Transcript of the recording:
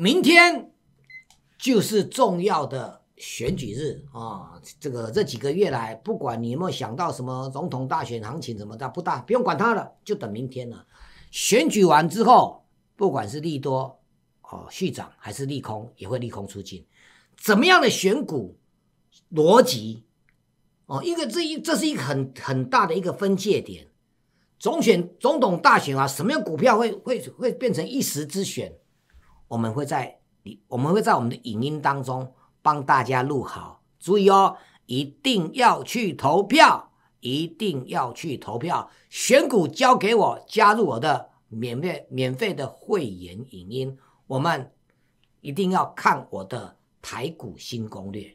明天就是重要的选举日啊！这个这几个月来，不管你有没有想到什么总统大选行情怎么大不大，不用管它了，就等明天了。选举完之后，不管是利多哦续涨还是利空，也会利空出尽。怎么样的选股逻辑哦？因为这一这是一个很很大的一个分界点，总选总统大选啊，什么样股票会会会变成一时之选？我们会在你，我们会在我们的影音当中帮大家录好。注意哦，一定要去投票，一定要去投票。选股交给我，加入我的免费免费的会员影音，我们一定要看我的台股新攻略。